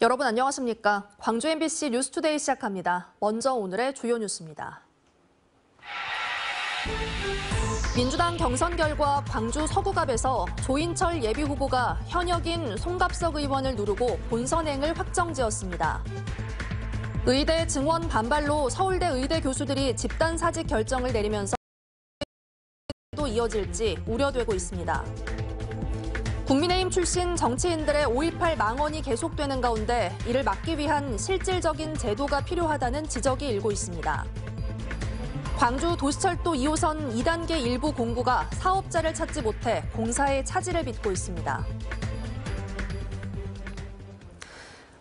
여러분 안녕하십니까? 광주 MBC 뉴스투데이 시작합니다. 먼저 오늘의 주요 뉴스입니다. 민주당 경선 결과 광주 서구갑에서 조인철 예비후보가 현역인 송갑석 의원을 누르고 본선행을 확정지었습니다. 의대 증원 반발로 서울대 의대 교수들이 집단 사직 결정을 내리면서 또 이어질지 우려되고 있습니다. 국민의힘 출신 정치인들의 5.18 망언이 계속되는 가운데 이를 막기 위한 실질적인 제도가 필요하다는 지적이 일고 있습니다. 광주 도시철도 2호선 2단계 일부 공구가 사업자를 찾지 못해 공사에 차질을 빚고 있습니다.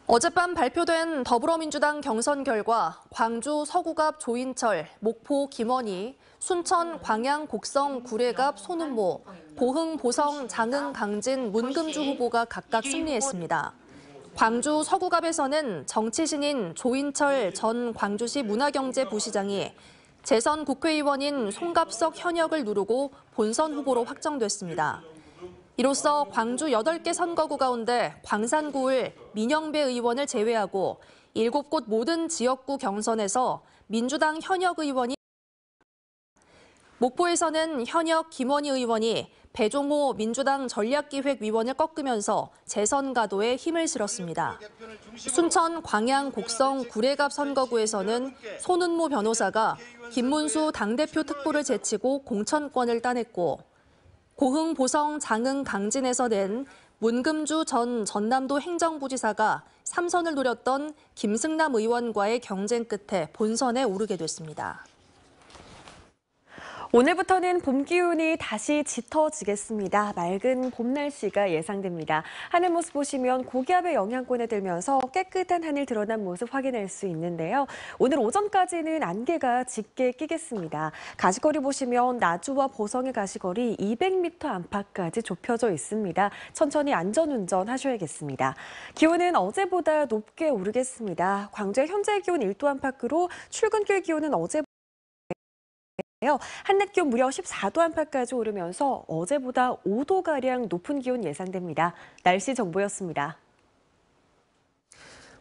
어젯밤 발표된 더불어민주당 경선 결과 광주 서구갑 조인철, 목포 김원희, 순천 광양 곡성 구례갑 손은모, 보흥 보성 장흥 강진 문금주 후보가 각각 승리했습니다. 광주 서구갑에서는 정치신인 조인철 전 광주시 문화경제부시장이 재선 국회의원인 송갑석 현역을 누르고 본선 후보로 확정됐습니다. 이로써 광주 8개 선거구 가운데 광산구을 민영배 의원을 제외하고 7곳 모든 지역구 경선에서 민주당 현역 의원이 목포에서는 현역 김원희 의원이 배종호 민주당 전략기획위원을 꺾으면서 재선 가도에 힘을 실었습니다. 순천 광양 곡성 구례갑 선거구에서는 손은모 변호사가 김문수 당대표 특보를 제치고 공천권을 따냈고 고흥 보성 장흥 강진에서 낸 문금주 전 전남도 행정부지사가 3선을 노렸던 김승남 의원과의 경쟁 끝에 본선에 오르게 됐습니다. 오늘부터는 봄 기운이 다시 짙어지겠습니다. 맑은 봄 날씨가 예상됩니다. 하늘 모습 보시면 고기압의 영향권에 들면서 깨끗한 하늘 드러난 모습 확인할 수 있는데요. 오늘 오전까지는 안개가 짙게 끼겠습니다. 가시거리 보시면 나주와 보성의 가시거리 200m 안팎까지 좁혀져 있습니다. 천천히 안전운전 하셔야겠습니다. 기온은 어제보다 높게 오르겠습니다. 광주의 현재 기온 1도 안팎으로 출근길 기온은 어제보다 한낮 기 무려 14도 안팎까지 오르면서 어제보다 5도가량 높은 기온 예상됩니다. 날씨 정보였습니다.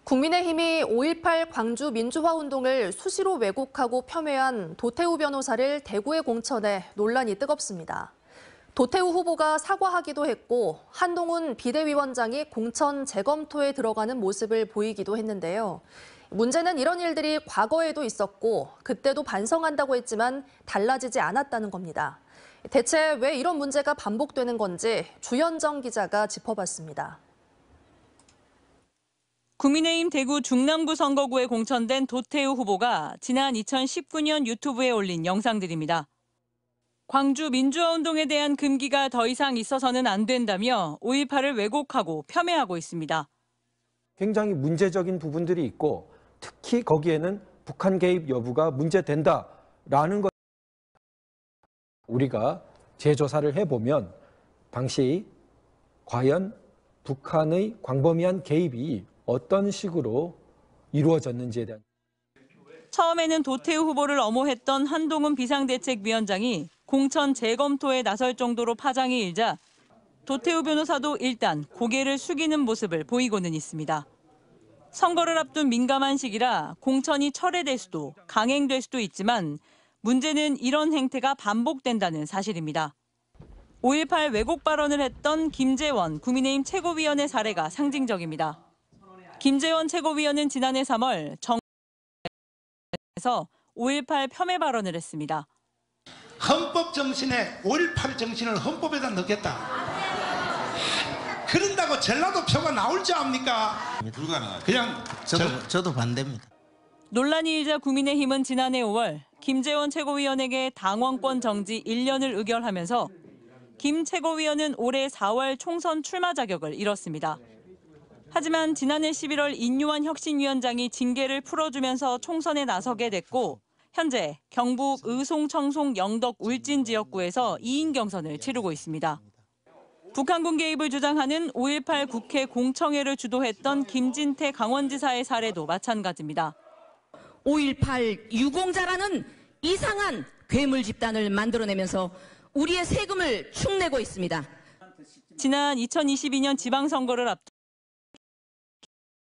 국민의힘이 5.18 광주 민주화운동을 수시로 왜곡하고 폄훼한 도태우 변호사를 대구에 공천해 논란이 뜨겁습니다. 도태우 후보가 사과하기도 했고 한동훈 비대위원장이 공천 재검토에 들어가는 모습을 보이기도 했는데요. 문제는 이런 일들이 과거에도 있었고 그때도 반성한다고 했지만 달라지지 않았다는 겁니다. 대체 왜 이런 문제가 반복되는 건지 주현정 기자가 짚어봤습니다. 국민의힘 대구 중남구 선거구에 공천된 도태우 후보가 지난 2019년 유튜브에 올린 영상들입니다. 광주 민주화운동에 대한 금기가 더 이상 있어서는 안 된다며 5.18을 왜곡하고 폄훼하고 있습니다. 굉장히 문제적인 부분들이 있고 특히 거기에는 북한 개입 여부가 문제된다라는 것 우리가 재조사를 해보면 당시 과연 북한의 광범위한 개입이 어떤 식으로 이루어졌는지에 대한 처음에는 도태우 후보를 엄호했던 한동훈 비상대책위원장이 공천 재검토에 나설 정도로 파장이 일자 도태우 변호사도 일단 고개를 숙이는 모습을 보이고는 있습니다. 선거를 앞둔 민감한 시기라 공천이 철회될 수도 강행될 수도 있지만 문제는 이런 행태가 반복된다는 사실입니다. 5.18 왜곡 발언을 했던 김재원 국민의힘 최고위원의 사례가 상징적입니다. 김재원 최고위원은 지난해 3월 정에서 5.18 폄훼 발언을 했습니다. 헌법 정신에 5.18 정신을 헌법에다 넣겠다. 그런다고 젤라도 표가 나올지 압니까? 불가능하죠. 그냥 저도, 저, 저도 반대입니다. 논란이 이자 국민의힘은 지난해 5월 김재원 최고위원에게 당원권 정지 1년을 의결하면서 김 최고위원은 올해 4월 총선 출마 자격을 잃었습니다. 하지만 지난해 11월 인유한 혁신위원장이 징계를 풀어주면서 총선에 나서게 됐고 현재 경북 의송 청송 영덕 울진 지역구에서 2인 경선을 치르고 있습니다. 북한군 개입을 주장하는 5.18 국회 공청회를 주도했던 김진태 강원지사의 사례도 마찬가지입니다. 5.18 유공자라는 이상한 괴물 집단을 만들어내면서 우리의 세금을 축내고 있습니다. 지난 2022년 지방선거를 앞두고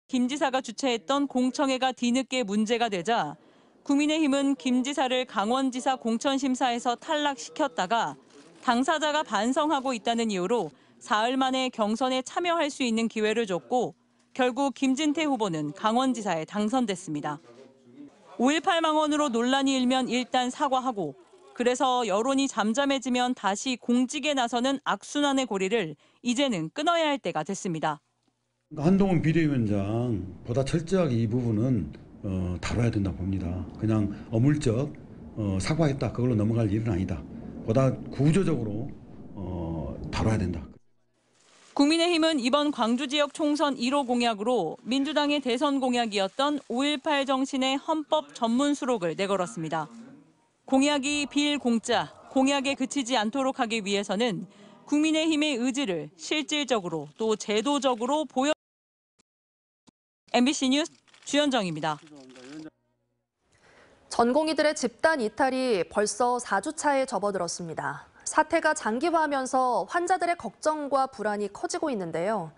김 지사가 주최했던 공청회가 뒤늦게 문제가 되자 국민의힘은 김 지사를 강원지사 공천심사에서 탈락시켰다가 당사자가 반성하고 있다는 이유로 사흘 만에 경선에 참여할 수 있는 기회를 줬고 결국 김진태 후보는 강원지사에 당선됐습니다. 5.18 망언으로 논란이 일면 일단 사과하고 그래서 여론이 잠잠해지면 다시 공직에 나서는 악순환의 고리를 이제는 끊어야 할 때가 됐습니다. 그러니까 한동훈 비대위원장 보다 철저하게 이 부분은 어, 다뤄야 된다 고 봅니다. 그냥 어물쩍 어, 사과했다 그걸로 넘어갈 일은 아니다. 보다 구조적으로 어, 다뤄야 된다. 국민의힘은 이번 광주 지역 총선 1호 공약으로 민주당의 대선 공약이었던 5.18 정신의 헌법 전문 수록을 내걸었습니다. 공약이 비일공짜, 공약에 그치지 않도록 하기 위해서는 국민의힘의 의지를 실질적으로 또 제도적으로 보여 MBC 뉴스 주현정입니다. 전공의들의 집단 이탈이 벌써 4주차에 접어들었습니다. 사태가 장기화하면서 환자들의 걱정과 불안이 커지고 있는데요.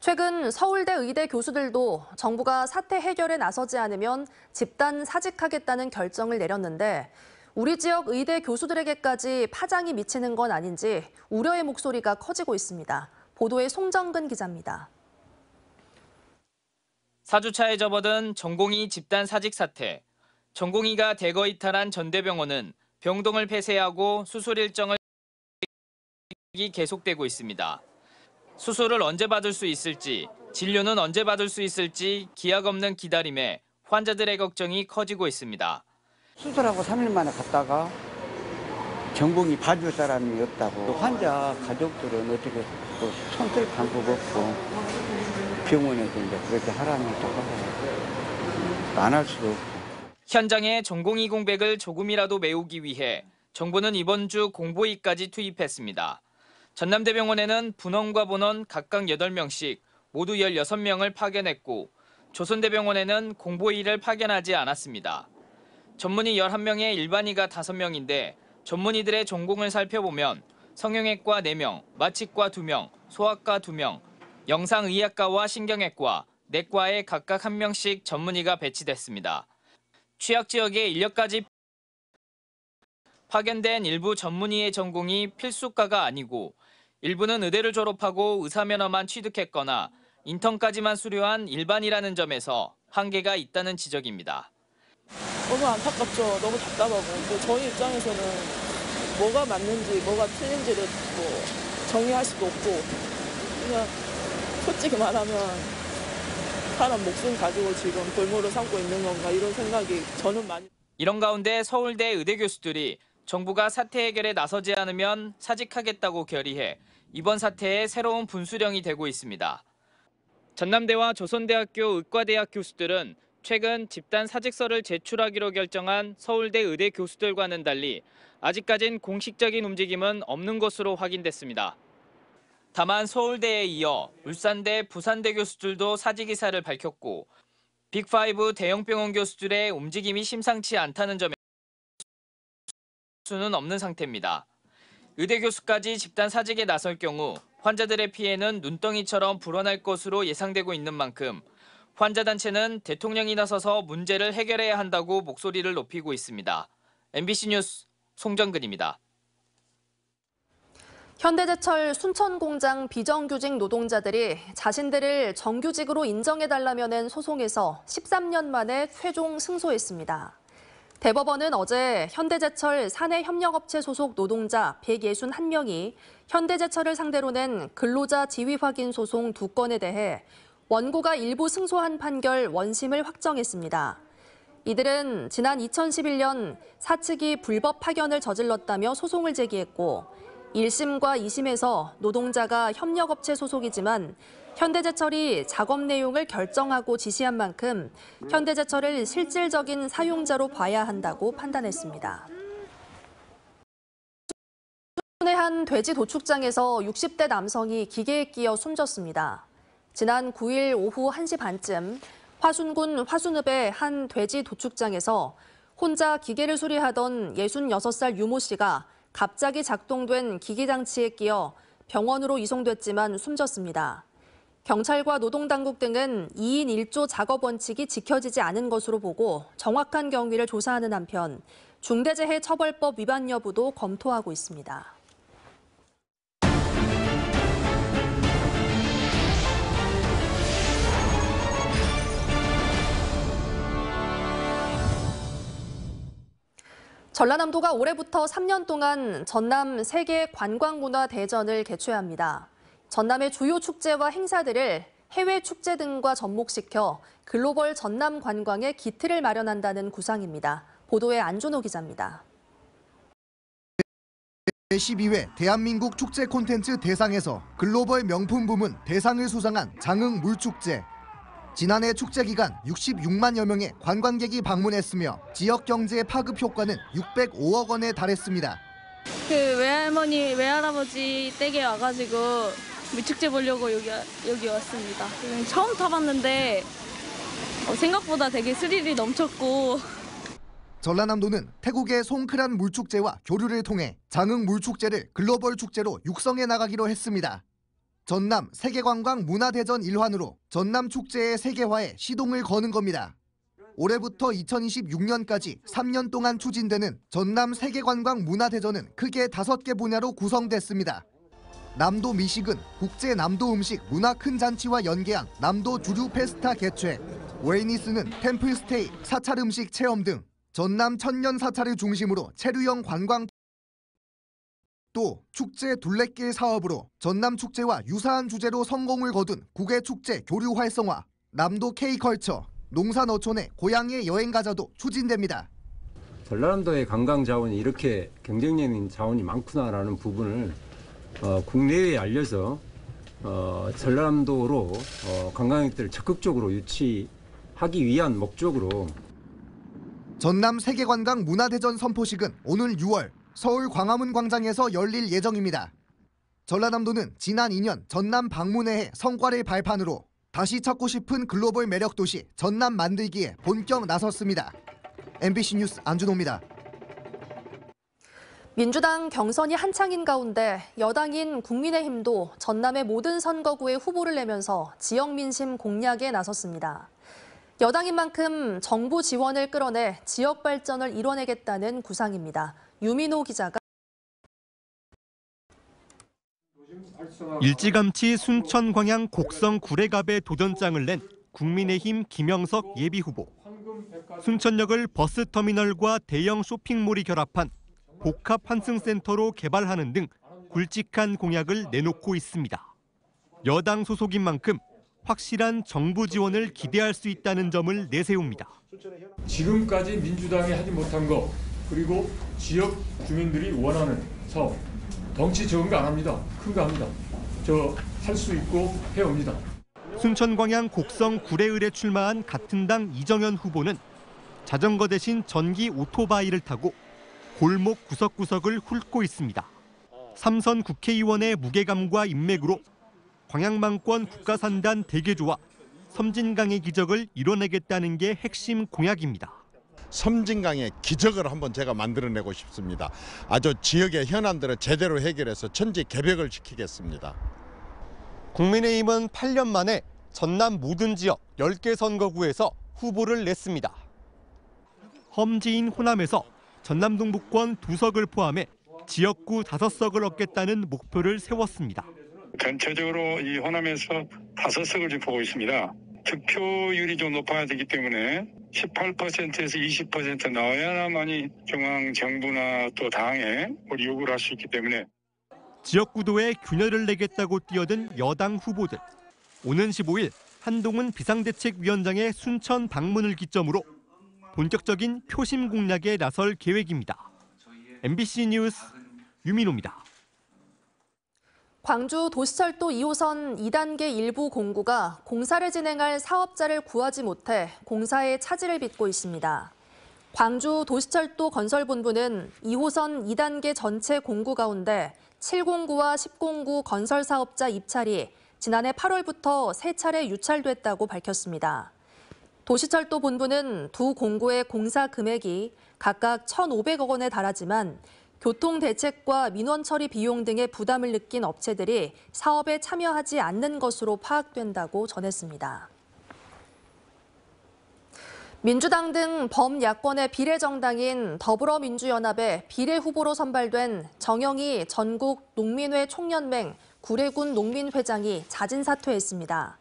최근 서울대 의대 교수들도 정부가 사태 해결에 나서지 않으면 집단 사직하겠다는 결정을 내렸는데 우리 지역 의대 교수들에게까지 파장이 미치는 건 아닌지 우려의 목소리가 커지고 있습니다. 보도에 송정근 기자입니다. 4주차에 접어든 전공의 집단 사직 사태. 전공의가 대거 이탈한 전대병원은 병동을 폐쇄하고 수술 일정을 계속되고 있습니다. 수술을 언제 받을 수 있을지, 진료는 언제 받을 수 있을지 기약 없는 기다림에 환자들의 걱정이 커지고 있습니다. 수술하고 3일 만에 갔다가 전공이 봐줄 사람이 없다고 환자 가족들은 어떻게 손쓸 방법 없고 병원에서 이제 그렇게 하라는 거 안할 수도 없고. 현장의 전공이 공백을 조금이라도 메우기 위해 정부는 이번 주공보위까지 투입했습니다. 전남대병원에는 분원과 본원 각각 8명씩 모두 16명을 파견했고 조선대병원에는 공보위를 파견하지 않았습니다. 전문의 11명에 일반의가 5명인데 전문의들의 전공을 살펴보면 성형외과 4명, 마취과 2명, 소아과 2명, 영상의학과와 신경외과, 내과에 네 각각 1명씩 전문의가 배치됐습니다. 취약 지역의 인력까지 파견된 일부 전문의의 전공이 필수과가 아니고 일부는 의대를 졸업하고 의사 면허만 취득했거나 인턴까지만 수료한 일반이라는 점에서 한계가 있다는 지적입니다. 너무 안타깝죠. 너무 답답하고 뭐 저희 입장에서는 뭐가 맞는지 뭐가 틀린지를 뭐 정의할 수도 없고 그냥 솔직히 말하면 사람 목숨 가지고 지금 골무를 삼고 있는 건가 이런 생각이 저는 많이. 이런 가운데 서울대 의대 교수들이 정부가 사태 해결에 나서지 않으면 사직하겠다고 결의해 이번 사태의 새로운 분수령이 되고 있습니다. 전남대와 조선대학교 의과대학 교수들은 최근 집단 사직서를 제출하기로 결정한 서울대 의대 교수들과는 달리 아직까진 공식적인 움직임은 없는 것으로 확인됐습니다. 다만 서울대에 이어 울산대, 부산대 교수들도 사직 이사를 밝혔고 빅5 대형병원 교수들의 움직임이 심상치 않다는 점에 수는 없는 상태입니다. 의대 교수까지 집단 사직에 나설 경우 환자들의 피해는 눈덩이처럼 불어날 것으로 예상되고 있는 만큼 환자 단체는 대통령이 나서서 문제를 해결해야 한다고 목소리를 높이고 있습니다. MBC 뉴스 송정근입니다. 현대제철 순천공장 비정규직 노동자들이 자신들을 정규직으로 인정해달라며 낸 소송에서 13년 만에 최종 승소했습니다. 대법원은 어제 현대제철 사내 협력업체 소속 노동자 161명이 현대제철을 상대로 낸 근로자 지위 확인 소송 2건에 대해 원고가 일부 승소한 판결 원심을 확정했습니다. 이들은 지난 2011년 사측이 불법 파견을 저질렀다며 소송을 제기했고 1심과 2심에서 노동자가 협력업체 소속이지만 현대제철이 작업 내용을 결정하고 지시한 만큼 현대제철을 실질적인 사용자로 봐야 한다고 판단했습니다. 최근에 한 돼지 도축장에서 60대 남성이 기계에 끼어 숨졌습니다. 지난 9일 오후 1시 반쯤 화순군 화순읍의 한 돼지 도축장에서 혼자 기계를 수리하던 66살 유모 씨가 갑자기 작동된 기기장치에 끼어 병원으로 이송됐지만 숨졌습니다. 경찰과 노동당국 등은 2인 1조 작업 원칙이 지켜지지 않은 것으로 보고 정확한 경위를 조사하는 한편 중대재해처벌법 위반 여부도 검토하고 있습니다. 전라남도가 올해부터 3년 동안 전남 세계 관광문화대전을 개최합니다. 전남의 주요 축제와 행사들을 해외 축제 등과 접목시켜 글로벌 전남 관광의 기틀을 마련한다는 구상입니다. 보도에 안준호 기자입니다. 제12회 대한민국 축제 콘텐츠 대상에서 글로벌 명품 부문 대상을 수상한 장흥 물축제 지난해 축제 기간 66만여 명의 관광객이 방문했으며 지역 경제 의 파급 효과는 605억 원에 달했습니다. 그 외할머니 외할아버지 댁에 와가지고 축제 보려고 여기 여기 왔습니다. 처음 타봤는데 생각보다 되게 스릴이 넘쳤고. 전라남도는 태국의 송크란 물축제와 교류를 통해 장흥 물축제를 글로벌 축제로 육성해 나가기로 했습니다. 전남 세계관광 문화대전 일환으로 전남 축제의 세계화에 시동을 거는 겁니다. 올해부터 2026년까지 3년 동안 추진되는 전남 세계관광 문화대전은 크게 5개 분야로 구성됐습니다. 남도 미식은 국제 남도 음식 문화 큰 잔치와 연계한 남도 주류 페스타 개최, 웨이니스는 템플스테이, 사찰 음식 체험 등 전남 천년 사찰을 중심으로 체류형 관광 또 축제 둘레길 사업으로 전남 축제와 유사한 주제로 성공을 거둔 국외 축제 교류 활성화, 남도 K컬처, 농산어촌의 고향의 여행가자도 추진됩니다. 전라남도의 관광 자원이 이렇게 경쟁적인 자원이 많구나라는 부분을 어, 국내에 알려서 어, 전라남도로 어, 관광객들을 적극적으로 유치하기 위한 목적으로 전남 세계관광 문화대전 선포식은 오늘 6월 서울 광화문 광장에서 열릴 예정입니다. 전라남도는 지난 2년 전남 방문회의 성과를 발판으로 다시 찾고 싶은 글로벌 매력 도시 전남 만들기에 본격 나섰습니다. MBC 뉴스 안준호입니다. 민주당 경선이 한창인 가운데 여당인 국민의힘도 전남의 모든 선거구에 후보를 내면서 지역 민심 공략에 나섰습니다. 여당인 만큼 정부 지원을 끌어내 지역 발전을 이뤄내겠다는 구상입니다. 유민호 기자가 일찌감치 순천 광양 곡성 구례갑에 도전장을 낸 국민의힘 김영석 예비후보. 순천역을 버스터미널과 대형 쇼핑몰이 결합한 복합 환승센터로 개발하는 등 굵직한 공약을 내놓고 있습니다. 여당 소속인 만큼 확실한 정부 지원을 기대할 수 있다는 점을 내세웁니다. 지금까지 민주당이 하지 못한 거 그리고 지역 주민들이 원하는 사업 덩치 적은 거 안 합니다. 큰 거 합니다. 저 할 수 있고 해옵니다. 순천광양 곡성 구례을에 출마한 같은 당 이정현 후보는 자전거 대신 전기 오토바이를 타고 골목 구석구석을 훑고 있습니다. 삼선 국회의원의 무게감과 인맥으로 광양만권 국가산단 대개조와 섬진강의 기적을 이뤄내겠다는 게 핵심 공약입니다. 섬진강의 기적을 한번 제가 만들어내고 싶습니다. 아주 지역의 현안들을 제대로 해결해서 천지 개벽을 시키겠습니다. 국민의힘은 8년 만에 전남 모든 지역 10개 선거구에서 후보를 냈습니다. 험지인 호남에서 전남 동북권 두석을 포함해 지역구 5석을 얻겠다는 목표를 세웠습니다. 전체적으로 이 호남에서 5석을 지금 보고 있습니다. 득표율이 좀 높아야 되기 때문에 18%에서 20% 나와야만이 중앙 정부나 또 당에 우리 요구를 할 수 있기 때문에 지역구도에 균열을 내겠다고 뛰어든 여당 후보들. 오는 15일 한동훈 비상대책위원장의 순천 방문을 기점으로 본격적인 표심 공략에 나설 계획입니다. MBC 뉴스 유민호입니다. 광주 도시철도 2호선 2단계 일부 공구가 공사를 진행할 사업자를 구하지 못해 공사에 차질을 빚고 있습니다. 광주 도시철도 건설본부는 2호선 2단계 전체 공구 가운데 709와 1009 건설 사업자 입찰이 지난해 8월부터 세 차례 유찰됐다고 밝혔습니다. 도시철도 본부는 두 공고의 공사 금액이 각각 1,500억 원에 달하지만 교통 대책과 민원 처리 비용 등의 부담을 느낀 업체들이 사업에 참여하지 않는 것으로 파악된다고 전했습니다. 민주당 등 범야권의 비례정당인 더불어민주연합의 비례 후보로 선발된 정영희 전국 농민회 총연맹 구례군 농민회장이 자진 사퇴했습니다.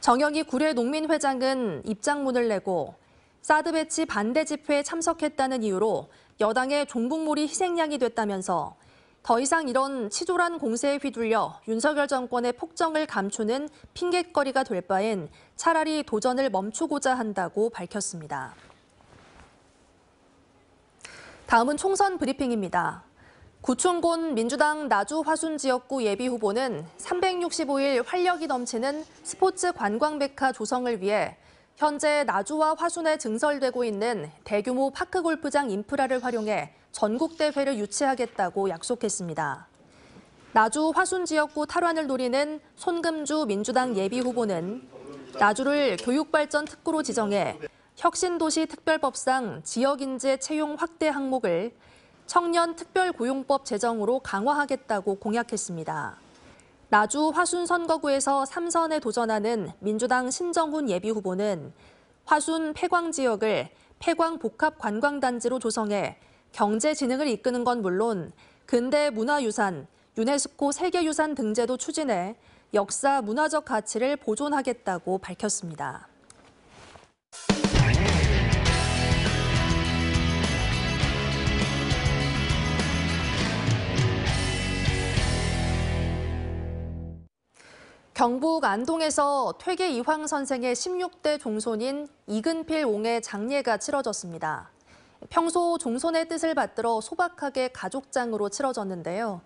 정영희 구례 농민회장은 입장문을 내고 사드 배치 반대 집회에 참석했다는 이유로 여당의 종북몰이 희생양이 됐다면서 더 이상 이런 치졸한 공세에 휘둘려 윤석열 정권의 폭정을 감추는 핑곗거리가 될 바엔 차라리 도전을 멈추고자 한다고 밝혔습니다. 다음은 총선 브리핑입니다. 구충곤 민주당 나주 화순 지역구 예비 후보는 365일 활력이 넘치는 스포츠 관광백화 조성을 위해 현재 나주와 화순에 증설되고 있는 대규모 파크 골프장 인프라를 활용해 전국 대회를 유치하겠다고 약속했습니다. 나주 화순 지역구 탈환을 노리는 손금주 민주당 예비 후보는 나주를 교육발전 특구로 지정해 혁신도시 특별법상 지역인재 채용 확대 항목을 청년 특별고용법 제정으로 강화하겠다고 공약했습니다. 나주 화순 선거구에서 3선에 도전하는 민주당 신정훈 예비후보는 화순 폐광 지역을 폐광 복합 관광단지로 조성해 경제 진흥을 이끄는 건 물론 근대 문화유산, 유네스코 세계유산 등재도 추진해 역사 문화적 가치를 보존하겠다고 밝혔습니다. 경북 안동에서 퇴계 이황 선생의 16대 종손인 이근필 옹의 장례가 치러졌습니다. 평소 종손의 뜻을 받들어 소박하게 가족장으로 치러졌는데요.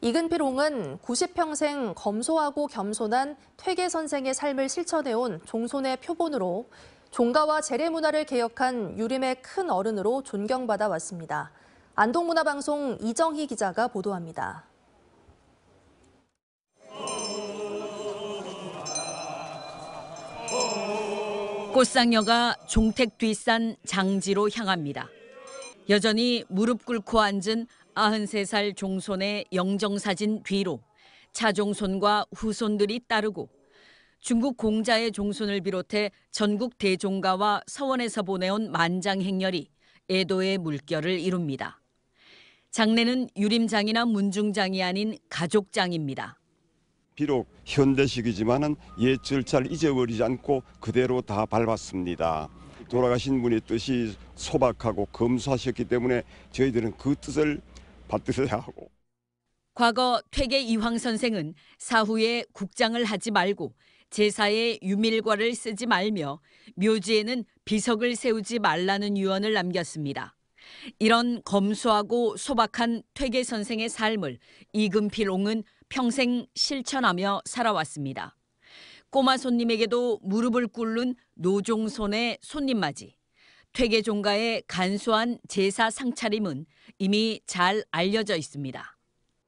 이근필 옹은 90평생 검소하고 겸손한 퇴계 선생의 삶을 실천해온 종손의 표본으로 종가와 재래 문화를 개혁한 유림의 큰 어른으로 존경받아 왔습니다. 안동문화방송 이정희 기자가 보도합니다. 꽃상녀가 종택 뒷산 장지로 향합니다. 여전히 무릎 꿇고 앉은 93살 종손의 영정사진 뒤로 차종손과 후손들이 따르고 중국 공자의 종손을 비롯해 전국 대종가와 서원에서 보내온 만장행렬이 애도의 물결을 이룹니다. 장례는 유림장이나 문중장이 아닌 가족장입니다. 비록 현대식이지만은 옛 절차를 잊어버리지 않고 그대로 다 밟았습니다. 돌아가신 분의 뜻이 소박하고 검소하셨기 때문에 저희들은 그 뜻을 받들어야 하고. 과거 퇴계 이황 선생은 사후에 국장을 하지 말고 제사에 유밀과를 쓰지 말며 묘지에는 비석을 세우지 말라는 유언을 남겼습니다. 이런 검소하고 소박한 퇴계 선생의 삶을 이금필 옹은 평생 실천하며 살아왔습니다. 꼬마 손님에게도 무릎을 꿇는 노종손의 손님맞이, 퇴계종가의 간소한 제사 상차림은 이미 잘 알려져 있습니다.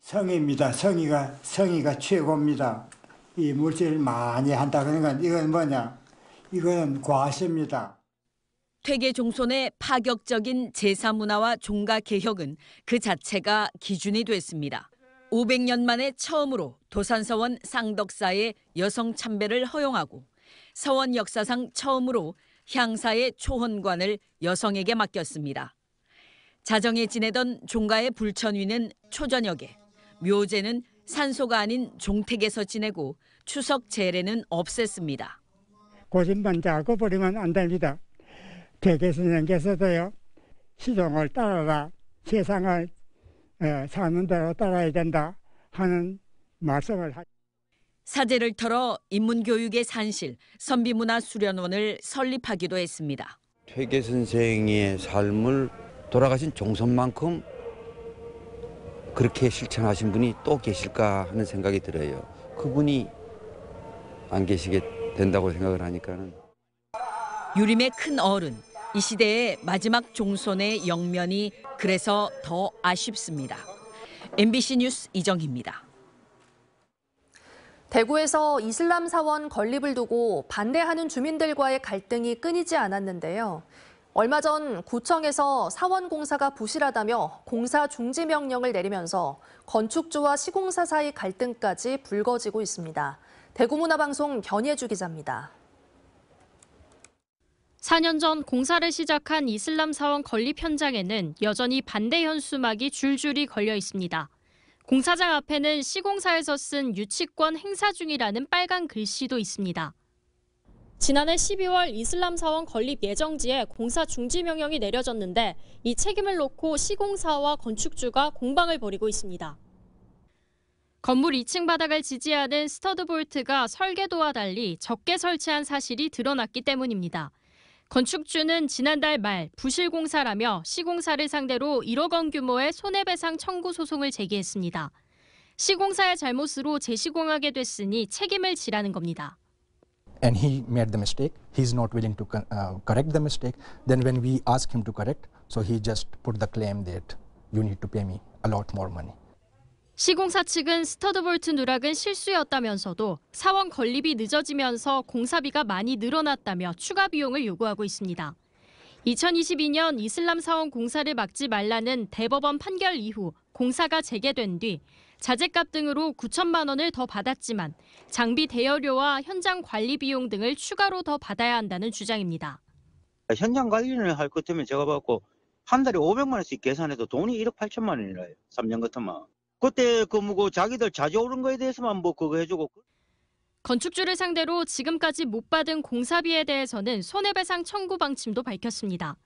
성의입니다. 성의가 성의가 최고입니다. 이 물질 많이 한다 그건 이건 뭐냐? 이건 과시입니다. 퇴계종손의 파격적인 제사 문화와 종가 개혁은 그 자체가 기준이 됐습니다. 500년 만에 처음으로 도산서원 쌍덕사에 여성 참배를 허용하고 서원 역사상 처음으로 향사의 초혼관을 여성에게 맡겼습니다. 자정에 지내던 종가의 불천위는 초저녁에, 묘제는 산소가 아닌 종택에서 지내고 추석 재례는 없앴습니다. 고집만 자고 버리면 안 됩니다. 대개 스님께서도요, 시종을 따라라, 세상을 예, 사는 대로 따라야 된다 하는 말씀을 하. 사제를 털어 인문교육의 산실 선비문화수련원을 설립하기도 했습니다. 퇴계 선생의 삶을 돌아가신 종선만큼 그렇게 실천하신 분이 또 계실까 하는 생각이 들어요. 그분이 안 계시게 된다고 생각을 하니까는. 유림의 큰 어른, 이 시대의 마지막 종손의 영면이 그래서 더 아쉽습니다. MBC 뉴스 이정희입니다. 대구에서 이슬람 사원 건립을 두고 반대하는 주민들과의 갈등이 끊이지 않았는데요. 얼마 전 구청에서 사원 공사가 부실하다며 공사 중지 명령을 내리면서 건축주와 시공사 사이 갈등까지 불거지고 있습니다. 대구문화방송 변예주 기자입니다. 4년 전 공사를 시작한 이슬람 사원 건립 현장에는 여전히 반대 현수막이 줄줄이 걸려 있습니다. 공사장 앞에는 시공사에서 쓴 유치권 행사 중이라는 빨간 글씨도 있습니다. 지난해 12월 이슬람 사원 건립 예정지에 공사 중지 명령이 내려졌는데 이 책임을 놓고 시공사와 건축주가 공방을 벌이고 있습니다. 건물 2층 바닥을 지지하는 스터드 볼트가 설계도와 달리 적게 설치한 사실이 드러났기 때문입니다. 건축주는 지난달 말 부실공사라며 시공사를 상대로 1억 원 규모의 손해배상 청구 소송을 제기했습니다. 시공사의 잘못으로 재시공하게 됐으니 책임을 지라는 겁니다. and he made the mistake he's not willing to uh, correct the mistake then when we ask him to correct so he just put the claim that you need to pay me a lot more money 시공사 측은 스터드볼트 누락은 실수였다면서도 사원 건립이 늦어지면서 공사비가 많이 늘어났다며 추가 비용을 요구하고 있습니다. 2022년 이슬람 사원 공사를 막지 말라는 대법원 판결 이후 공사가 재개된 뒤 자재값 등으로 9천만 원을 더 받았지만 장비 대여료와 현장 관리 비용 등을 추가로 더 받아야 한다는 주장입니다. 현장 관리를 할 것 때문에 제가 봤고 한 달에 500만 원씩 계산해도 돈이 1억 8천만 원이라요. 3년 같으면. 그때 그 뭐고 자기들 자주 오른 거에 대해서만 뭐 그거 해주고. 그- 건축주를 상대로 지금까지 못 받은 공사비에 대해서는 손해배상 청구 방침도 밝혔습니다.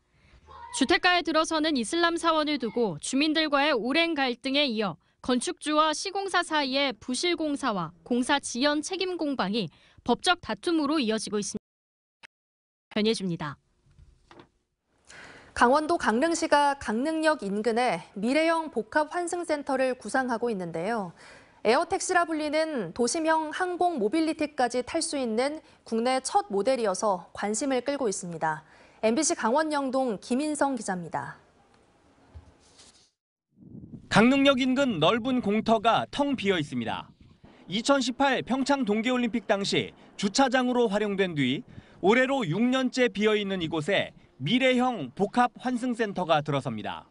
주택가에 들어서는 이슬람 사원을 두고 주민들과의 오랜 갈등에 이어 건축주와 시공사 사이의 부실 공사와 공사 지연 책임 공방이 법적 다툼으로 이어지고 있습니다. 변예주니다 강원도 강릉시가 강릉역 인근에 미래형 복합환승센터를 구상하고 있는데요. 에어택시라 불리는 도심형 항공 모빌리티까지 탈 수 있는 국내 첫 모델이어서 관심을 끌고 있습니다. MBC 강원 영동 김인성 기자입니다. 강릉역 인근 넓은 공터가 텅 비어 있습니다. 2018 평창 동계올림픽 당시 주차장으로 활용된 뒤 올해로 6년째 비어 있는 이곳에 미래형 복합 환승센터가 들어섭니다.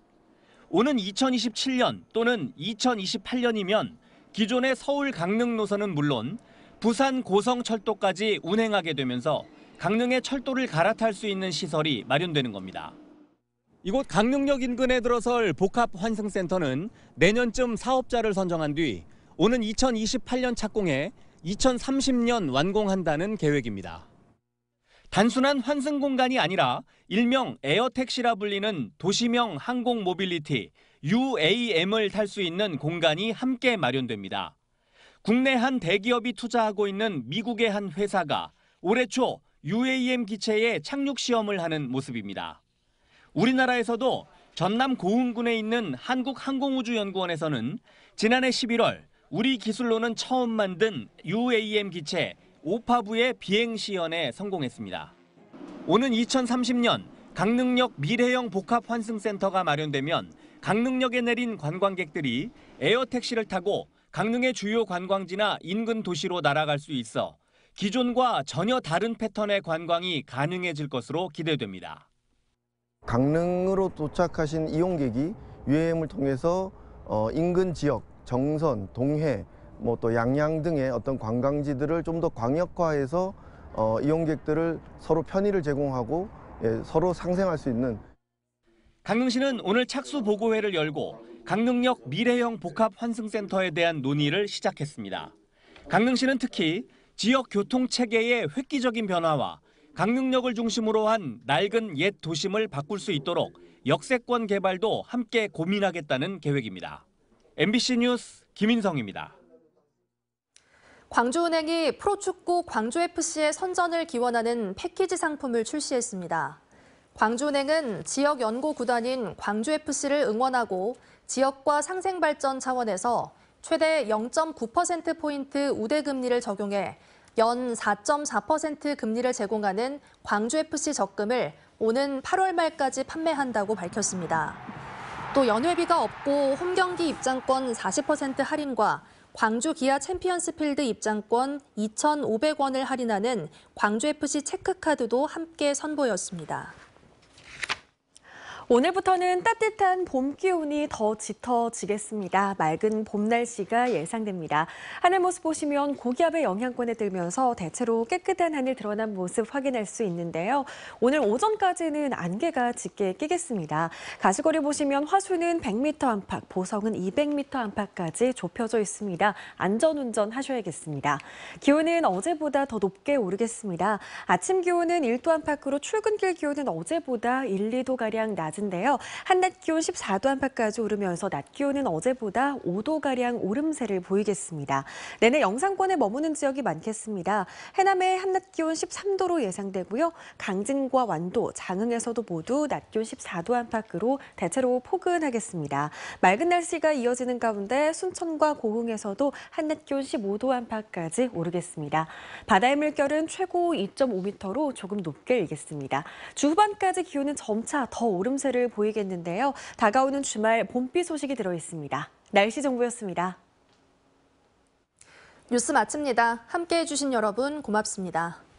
오는 2027년 또는 2028년이면 기존의 서울 강릉 노선은 물론 부산 고성철도까지 운행하게 되면서 강릉의 철도를 갈아탈 수 있는 시설이 마련되는 겁니다. 이곳 강릉역 인근에 들어설 복합환승센터는 내년쯤 사업자를 선정한 뒤 오는 2028년 착공해 2030년 완공한다는 계획입니다. 단순한 환승 공간이 아니라 일명 에어택시라 불리는 도시명 항공 모빌리티 UAM을 탈 수 있는 공간이 함께 마련됩니다. 국내 한 대기업이 투자하고 있는 미국의 한 회사가 올해 초 UAM 기체에 착륙 시험을 하는 모습입니다. 우리나라에서도 전남 고흥군에 있는 한국항공우주연구원에서는 지난해 11월 우리 기술로는 처음 만든 UAM 기체 오파부의 비행 시연에 성공했습니다. 오는 2030년 강릉역 미래형 복합환승센터가 마련되면 강릉역에 내린 관광객들이 에어택시를 타고 강릉의 주요 관광지나 인근 도시로 날아갈 수 있어 기존과 전혀 다른 패턴의 관광이 가능해질 것으로 기대됩니다. 강릉으로 도착하신 이용객이 UAM을 통해서 어, 인근 지역, 정선, 동해, 뭐또 양양 등의 어떤 관광지들을 좀 더 광역화해서 어, 이용객들을 서로 편의를 제공하고 예, 서로 상생할 수 있는 강릉시는 오늘 착수 보고회를 열고 강릉역 미래형 복합 환승센터에 대한 논의를 시작했습니다. 강릉시는 특히 지역 교통 체계의 획기적인 변화와 강릉역을 중심으로 한 낡은 옛 도심을 바꿀 수 있도록 역세권 개발도 함께 고민하겠다는 계획입니다. MBC 뉴스 김인성입니다. 광주은행이 프로축구 광주FC의 선전을 기원하는 패키지 상품을 출시했습니다. 광주은행은 지역 연구 구단인 광주FC를 응원하고 지역과 상생 발전 차원에서 최대 0.9%포인트 우대금리를 적용해 연 4.4% 금리를 제공하는 광주FC 적금을 오는 8월 말까지 판매한다고 밝혔습니다. 또 연회비가 없고 홈경기 입장권 40% 할인과 광주 기아 챔피언스필드 입장권 2,500원을 할인하는 광주FC 체크카드도 함께 선보였습니다. 오늘부터는 따뜻한 봄 기운이 더 짙어지겠습니다. 맑은 봄 날씨가 예상됩니다. 하늘 모습 보시면 고기압의 영향권에 들면서 대체로 깨끗한 하늘 드러난 모습 확인할 수 있는데요. 오늘 오전까지는 안개가 짙게 끼겠습니다. 가시거리 보시면 화수는 100m 안팎, 보성은 200m 안팎까지 좁혀져 있습니다. 안전운전 하셔야겠습니다. 기온은 어제보다 더 높게 오르겠습니다. 아침 기온은 1도 안팎으로 출근길 기온은 어제보다 1, 2도가량 낮은 같은데요. 한낮 기온 14도 안팎까지 오르면서 낮 기온은 어제보다 5도가량 오름세를 보이겠습니다. 내내 영상권에 머무는 지역이 많겠습니다. 해남의 한낮 기온 13도로 예상되고요. 강진과 완도, 장흥에서도 모두 낮 기온 14도 안팎으로 대체로 포근하겠습니다. 맑은 날씨가 이어지는 가운데 순천과 고흥에서도 한낮 기온 15도 안팎까지 오르겠습니다. 바다의 물결은 최고 2.5m로 조금 높게 일겠습니다. 주후반까지 기온은 점차 더 오름 세 추세를 보이겠는데요. 다가오는 주말 봄비 소식이 들어 있습니다. 날씨 정보였습니다. 뉴스 마칩니다. 함께해 주신 여러분 고맙습니다.